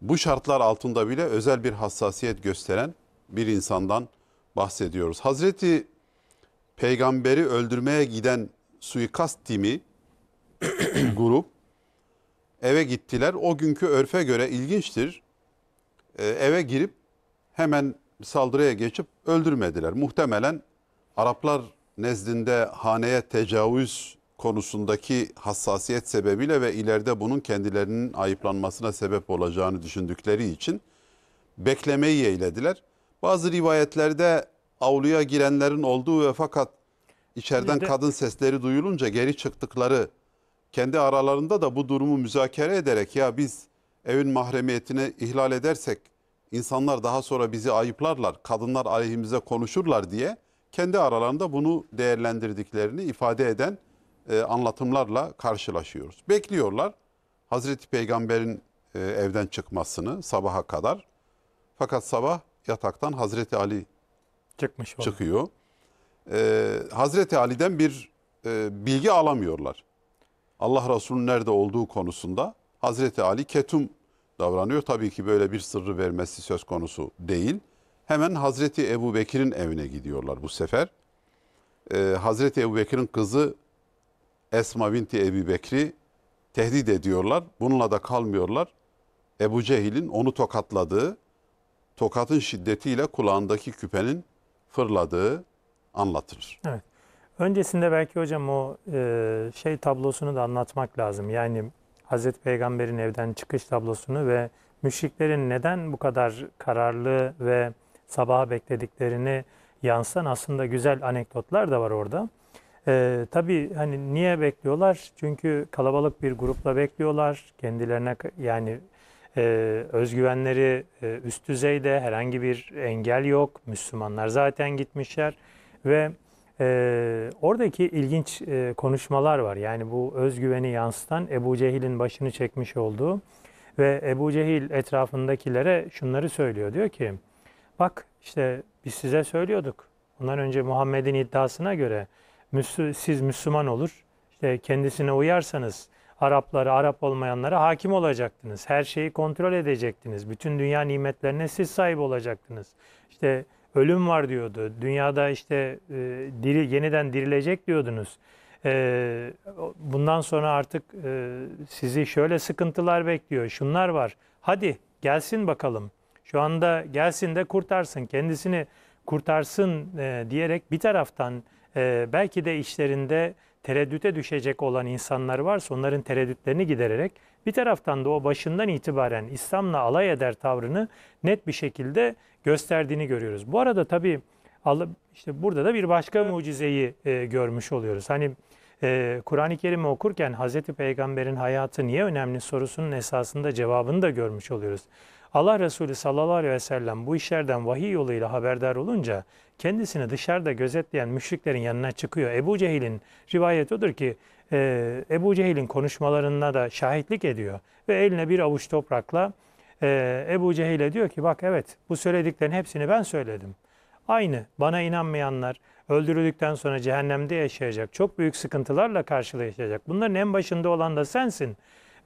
bu şartlar altında bile özel bir hassasiyet gösteren bir insandan bahsediyoruz. Hazreti peygamberi öldürmeye giden suikast timi grup eve gittiler. O günkü örfe göre ilginçtir. Ee, eve girip hemen saldırıya geçip öldürmediler. Muhtemelen Araplar nezdinde haneye tecavüz konusundaki hassasiyet sebebiyle ve ileride bunun kendilerinin ayıplanmasına sebep olacağını düşündükleri için beklemeyi eylediler. Bazı rivayetlerde avluya girenlerin olduğu ve fakat içeriden kadın sesleri duyulunca geri çıktıkları kendi aralarında da bu durumu müzakere ederek ya biz evin mahremiyetini ihlal edersek insanlar daha sonra bizi ayıplarlar, kadınlar aleyhimize konuşurlar diye kendi aralarında bunu değerlendirdiklerini ifade eden e, anlatımlarla karşılaşıyoruz. Bekliyorlar Hazreti Peygamber'in e, evden çıkmasını sabaha kadar. Fakat sabah yataktan Hazreti Ali çıkmış çıkıyor. E, Hazreti Ali'den bir e, bilgi alamıyorlar. Allah Resulü'nün nerede olduğu konusunda Hazreti Ali ketum davranıyor. Tabii ki böyle bir sırrı vermesi söz konusu değil. Hemen Hazreti Ebu Bekir'in evine gidiyorlar bu sefer. Ee, Hazreti Ebu Bekir'in kızı Esma binti Ebi Bekri tehdit ediyorlar. Bununla da kalmıyorlar. Ebu Cehil'in onu tokatladığı, tokatın şiddetiyle kulağındaki küpenin fırladığı anlatılır. Evet. Öncesinde belki hocam o e, şey tablosunu da anlatmak lazım. Yani Hazreti Peygamber'in evden çıkış tablosunu ve müşriklerin neden bu kadar kararlı ve sabaha beklediklerini yansıtan aslında güzel anekdotlar da var orada. Ee, tabii hani niye bekliyorlar? Çünkü kalabalık bir grupla bekliyorlar. Kendilerine yani e, özgüvenleri e, üst düzeyde herhangi bir engel yok. Müslümanlar zaten gitmişler ve e, oradaki ilginç e, konuşmalar var. Yani bu özgüveni yansıtan Ebu Cehil'in başını çekmiş olduğu ve Ebu Cehil etrafındakilere şunları söylüyor. Diyor ki bak işte biz size söylüyorduk. Bundan önce Muhammed'in iddiasına göre siz Müslüman olur, işte kendisine uyarsanız Araplara, Arap olmayanlara hakim olacaktınız. Her şeyi kontrol edecektiniz. Bütün dünya nimetlerine siz sahip olacaktınız. İşte ölüm var diyordu. Dünyada işte e, diri, yeniden dirilecek diyordunuz. E, bundan sonra artık e, sizi şöyle sıkıntılar bekliyor. Şunlar var. Hadi gelsin bakalım. Şu anda gelsin de kurtarsın. Kendisini kurtarsın e, diyerek bir taraftan ee, belki de işlerinde tereddüte düşecek olan insanlar varsa onların tereddütlerini gidererek bir taraftan da o başından itibaren İslam'la alay eder tavrını net bir şekilde gösterdiğini görüyoruz. Bu arada tabii işte burada da bir başka mucizeyi e, görmüş oluyoruz. Hani e, Kur'an-ı Kerim'i okurken Hazreti Peygamber'in hayatı niye önemli sorusunun esasında cevabını da görmüş oluyoruz. Allah Resulü sallallahu aleyhi ve sellem bu işlerden vahiy yoluyla haberdar olunca kendisini dışarıda gözetleyen müşriklerin yanına çıkıyor. Ebu Cehil'in rivayet odur ki e, Ebu Cehil'in konuşmalarına da şahitlik ediyor ve eline bir avuç toprakla e, Ebu Cehil'e diyor ki bak evet bu söylediklerin hepsini ben söyledim. Aynı bana inanmayanlar öldürüldükten sonra cehennemde yaşayacak, çok büyük sıkıntılarla karşılaşacak. Bunların en başında olan da sensin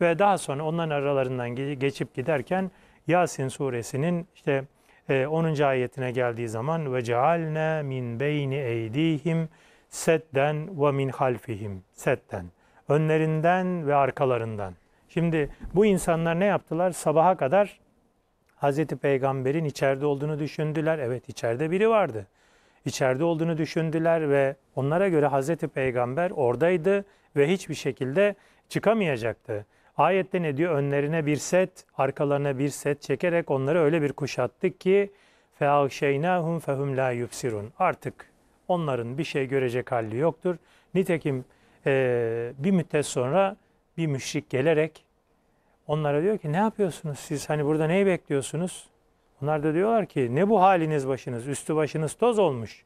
ve daha sonra onların aralarından geçip giderken Yasin suresinin işte 10. E, ayetine geldiği zaman ve cealne min beyni eydihim setten ve min halfihim setten önlerinden ve arkalarından. Şimdi bu insanlar ne yaptılar? Sabaha kadar Hazreti Peygamber'in içeride olduğunu düşündüler. Evet içeride biri vardı. İçeride olduğunu düşündüler ve onlara göre Hazreti Peygamber oradaydı ve hiçbir şekilde çıkamayacaktı. Ayette ne diyor? Önlerine bir set, arkalarına bir set çekerek onları öyle bir kuşattık ki feagşeynâhum fehum la yubsirun. Artık onların bir şey görecek hali yoktur. Nitekim e, bir müddet sonra bir müşrik gelerek onlara diyor ki ne yapıyorsunuz siz? Hani burada neyi bekliyorsunuz? Onlar da diyorlar ki ne bu haliniz başınız? Üstü başınız toz olmuş.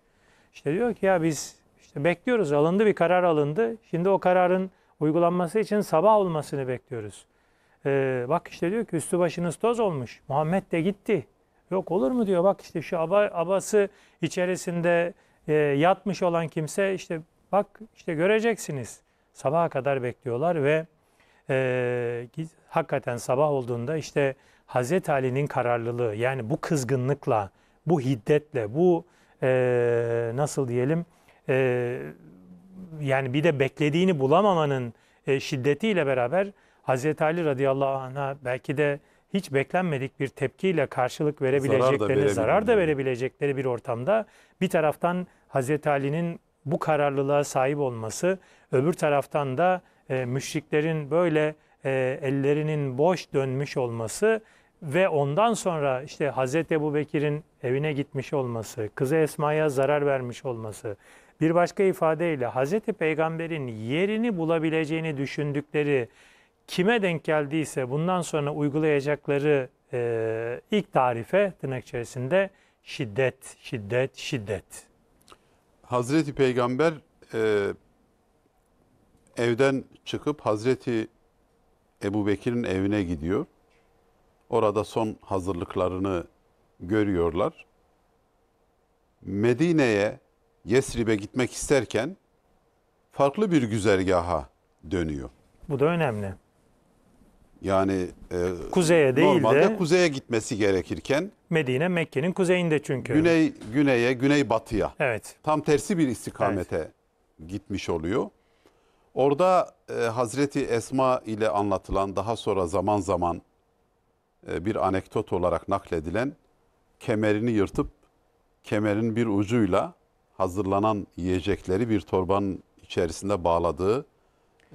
İşte diyor ki ya biz işte bekliyoruz alındı bir karar alındı. Şimdi o kararın uygulanması için sabah olmasını bekliyoruz. Ee, bak işte diyor ki üstü başınız toz olmuş. Muhammed de gitti. Yok olur mu diyor bak işte şu abası içerisinde e, yatmış olan kimse işte bak işte göreceksiniz. Sabaha kadar bekliyorlar ve e, hakikaten sabah olduğunda işte Hazreti Ali'nin kararlılığı yani bu kızgınlıkla, bu hiddetle, bu e, nasıl diyelim e, yani bir de beklediğini bulamamanın e, şiddetiyle beraber Hazreti Ali radıyallahu anh'a belki de hiç beklenmedik bir tepkiyle karşılık verebileceklerini, zarar da, zarar da verebilecekleri bir ortamda bir taraftan Hazreti Ali'nin bu kararlılığa sahip olması, öbür taraftan da e, müşriklerin böyle e, ellerinin boş dönmüş olması ve ondan sonra işte Hazreti Ebubekir'in evine gitmiş olması, kızı Esma'ya zarar vermiş olması, bir başka ifadeyle Hz. Peygamber'in yerini bulabileceğini düşündükleri kime denk geldiyse bundan sonra uygulayacakları e, ilk tarife tırnak içerisinde şiddet, şiddet, şiddet. Hazreti Peygamber e, evden çıkıp Hazreti Ebu Bekir'in evine gidiyor. Orada son hazırlıklarını görüyorlar. Medine'ye Yesrib'e gitmek isterken farklı bir güzergaha dönüyor. Bu da önemli. Yani e, kuzeye değil normalde de kuzeye gitmesi gerekirken Medine Mekke'nin kuzeyinde çünkü. Güney güneye, güney batıya. Evet. Tam tersi bir istikamete evet. gitmiş oluyor. Orada e, Hazreti Esma ile anlatılan daha sonra zaman zaman e, bir anekdot olarak nakledilen kemerini yırtıp kemerin bir ucuyla hazırlanan yiyecekleri bir torbanın içerisinde bağladığı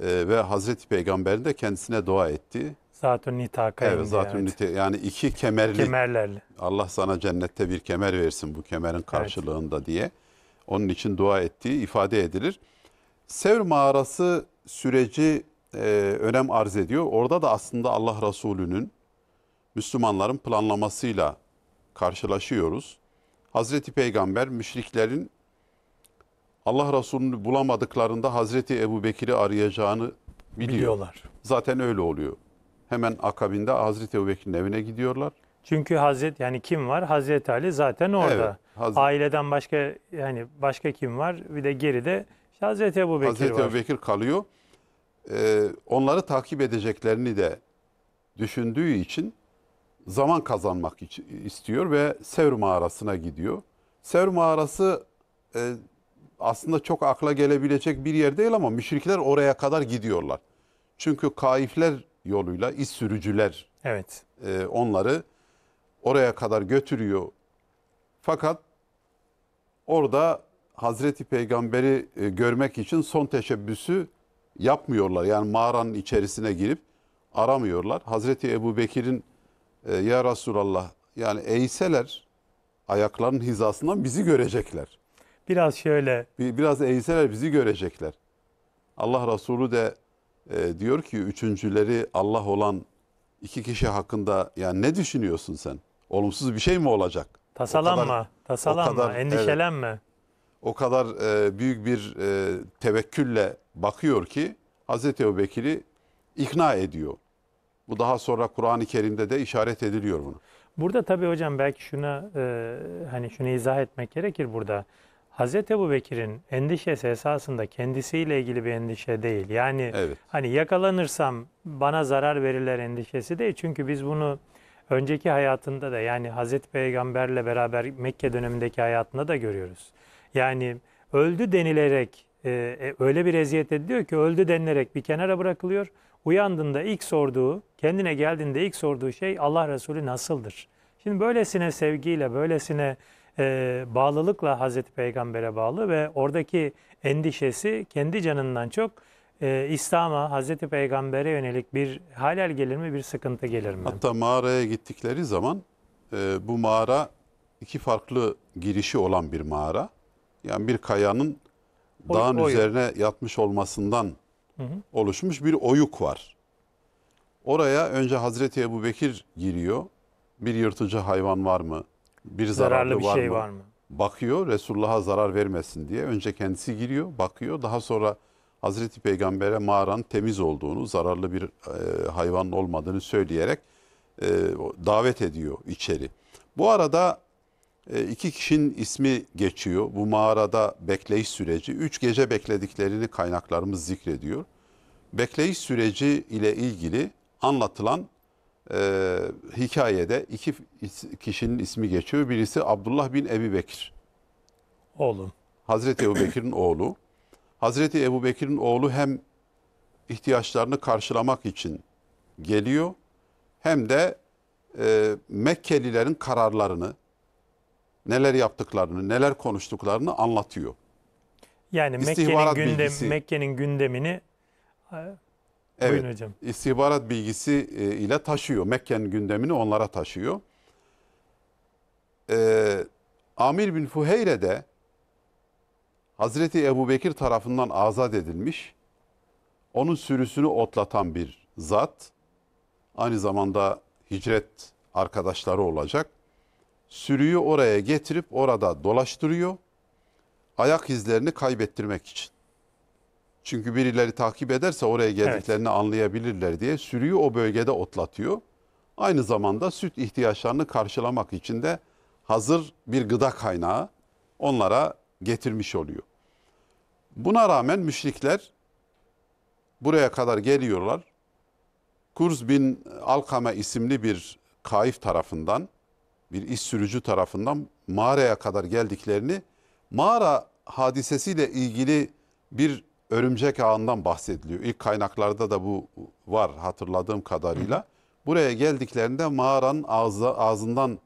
e, ve Hazreti Peygamber'in de kendisine dua ettiği. Zatun nitaka Evet zatun evet. yani iki kemerli. Kemerlerle. Allah sana cennette bir kemer versin bu kemerin karşılığında evet. diye. Onun için dua ettiği ifade edilir. Sevr mağarası süreci e, önem arz ediyor. Orada da aslında Allah Resulü'nün Müslümanların planlamasıyla karşılaşıyoruz. Hazreti Peygamber müşriklerin Allah Resulü'nü bulamadıklarında Hazreti Ebu Bekir'i arayacağını biliyor. biliyorlar. Zaten öyle oluyor. Hemen akabinde Hazreti Ebu Bekir'in evine gidiyorlar. Çünkü Hazret yani kim var? Hazreti Ali zaten orada. Evet, Hazret... Aileden başka yani başka kim var? Bir de geride işte Hazreti Ebu Bekir Hazreti var. Ebu Bekir kalıyor. Ee, onları takip edeceklerini de düşündüğü için zaman kazanmak istiyor ve Sevr mağarasına gidiyor. Sevr mağarası e, aslında çok akla gelebilecek bir yer değil ama müşrikler oraya kadar gidiyorlar. Çünkü kaifler yoluyla iş sürücüler evet. e, onları oraya kadar götürüyor. Fakat orada Hazreti Peygamber'i e, görmek için son teşebbüsü yapmıyorlar. Yani mağaranın içerisine girip aramıyorlar. Hazreti Ebu Bekir'in e, ya Resulallah yani eğseler ayaklarının hizasından bizi görecekler. Biraz şöyle. biraz eğilseler bizi görecekler. Allah Resulü de e, diyor ki üçüncüleri Allah olan iki kişi hakkında yani ne düşünüyorsun sen? Olumsuz bir şey mi olacak? Tasalanma, o kadar, tasalanma, o kadar, endişelenme. Evet, o kadar e, büyük bir e, tevekkülle bakıyor ki Hazreti Ebubekir'i ikna ediyor. Bu daha sonra Kur'an-ı Kerim'de de işaret ediliyor bunu. Burada tabii hocam belki şuna e, hani şunu izah etmek gerekir burada. Hz. Ebu Bekir'in endişesi esasında kendisiyle ilgili bir endişe değil. Yani evet. hani yakalanırsam bana zarar verirler endişesi değil. Çünkü biz bunu önceki hayatında da yani Hazreti Peygamberle beraber Mekke dönemindeki hayatında da görüyoruz. Yani öldü denilerek e, e, öyle bir eziyet ediliyor ki öldü denilerek bir kenara bırakılıyor. Uyandığında ilk sorduğu, kendine geldiğinde ilk sorduğu şey Allah Resulü nasıldır? Şimdi böylesine sevgiyle, böylesine e, bağlılıkla Hazreti Peygamber'e bağlı ve oradaki endişesi kendi canından çok e, İslam'a, Hazreti Peygamber'e yönelik bir halel gelir mi, bir sıkıntı gelir mi? Hatta mağaraya gittikleri zaman e, bu mağara iki farklı girişi olan bir mağara. Yani bir kayanın o, dağın oyuk. üzerine yatmış olmasından hı hı. oluşmuş bir oyuk var. Oraya önce Hazreti Ebu Bekir giriyor. Bir yırtıcı hayvan var mı? bir zararlı bir var şey mı? var mı? Bakıyor Resulullah'a zarar vermesin diye. Önce kendisi giriyor, bakıyor. Daha sonra Hazreti Peygamber'e mağaran temiz olduğunu, zararlı bir e, hayvan olmadığını söyleyerek e, davet ediyor içeri. Bu arada e, iki kişinin ismi geçiyor. Bu mağarada bekleyiş süreci. Üç gece beklediklerini kaynaklarımız zikrediyor. Bekleyiş süreci ile ilgili anlatılan e, hikayede iki kişinin ismi geçiyor. Birisi Abdullah bin Ebi Bekir. Oğlu. Hazreti Ebu Bekir'in oğlu. Hazreti Ebu Bekir'in oğlu hem ihtiyaçlarını karşılamak için geliyor hem de e, Mekkelilerin kararlarını, neler yaptıklarını, neler konuştuklarını anlatıyor. Yani Mekke'nin gündem, Mekke gündemini e, Evet, Buyurun hocam. istihbarat bilgisi e, ile taşıyor. Mekke'nin gündemini onlara taşıyor. Ee, Amir bin Fuheyre de Hazreti Ebu Bekir tarafından azat edilmiş. Onun sürüsünü otlatan bir zat. Aynı zamanda hicret arkadaşları olacak. Sürüyü oraya getirip orada dolaştırıyor. Ayak izlerini kaybettirmek için. Çünkü birileri takip ederse oraya geldiklerini evet. anlayabilirler diye sürüyü o bölgede otlatıyor. Aynı zamanda süt ihtiyaçlarını karşılamak için de hazır bir gıda kaynağı onlara getirmiş oluyor. Buna rağmen müşrikler buraya kadar geliyorlar. Kurz bin Alkame isimli bir kaif tarafından, bir iş sürücü tarafından mağaraya kadar geldiklerini, mağara hadisesiyle ilgili bir örümcek ağından bahsediliyor. İlk kaynaklarda da bu var hatırladığım kadarıyla. Buraya geldiklerinde mağaranın ağzı, ağzından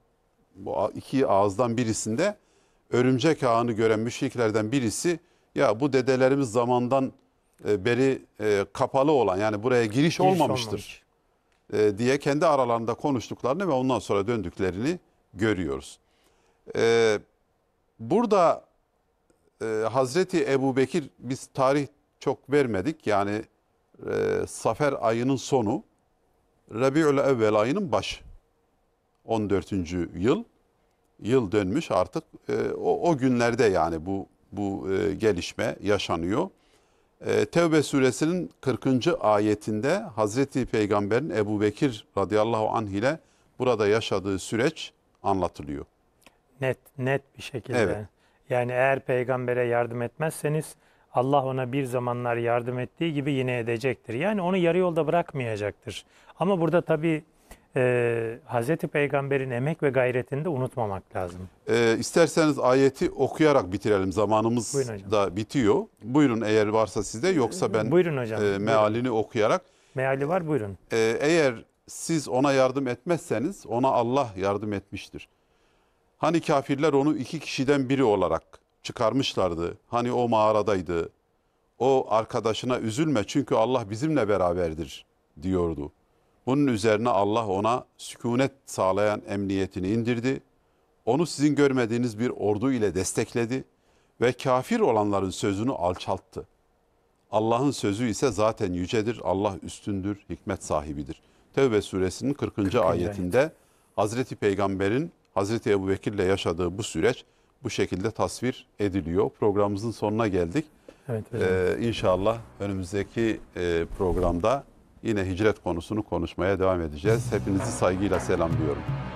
bu iki ağızdan birisinde örümcek ağını gören müşriklerden birisi ya bu dedelerimiz zamandan e, beri e, kapalı olan yani buraya giriş, giriş olmamıştır olmamış. E, diye kendi aralarında konuştuklarını ve ondan sonra döndüklerini görüyoruz. Burada e, Hazreti Ebu Bekir biz tarih çok vermedik. Yani e, Safer ayının sonu, Rabi'ül Evvel ayının başı. 14. yıl, yıl dönmüş artık. E, o, o günlerde yani bu bu e, gelişme yaşanıyor. E, Tevbe suresinin 40. ayetinde Hazreti Peygamber'in Ebu Bekir radıyallahu anh ile burada yaşadığı süreç anlatılıyor. Net, net bir şekilde. Evet. Yani eğer peygambere yardım etmezseniz Allah ona bir zamanlar yardım ettiği gibi yine edecektir. Yani onu yarı yolda bırakmayacaktır. Ama burada tabii e, Hz. Peygamber'in emek ve gayretini de unutmamak lazım. E, isterseniz ayeti okuyarak bitirelim. Zamanımız da bitiyor. Buyurun eğer varsa sizde yoksa ben buyurun hocam, e, mealini buyurun. okuyarak. Meali var buyurun. E, eğer siz ona yardım etmezseniz ona Allah yardım etmiştir. Hani kafirler onu iki kişiden biri olarak çıkarmışlardı. Hani o mağaradaydı. O arkadaşına üzülme çünkü Allah bizimle beraberdir diyordu. Bunun üzerine Allah ona sükunet sağlayan emniyetini indirdi. Onu sizin görmediğiniz bir ordu ile destekledi ve kafir olanların sözünü alçalttı. Allah'ın sözü ise zaten yücedir, Allah üstündür, hikmet sahibidir. Tevbe suresinin 40. 40. ayetinde Hazreti Peygamber'in Hazreti Ebu ile yaşadığı bu süreç bu şekilde tasvir ediliyor. Programımızın sonuna geldik. Evet, hocam. ee, inşallah önümüzdeki e, programda yine hicret konusunu konuşmaya devam edeceğiz. Hepinizi saygıyla selamlıyorum.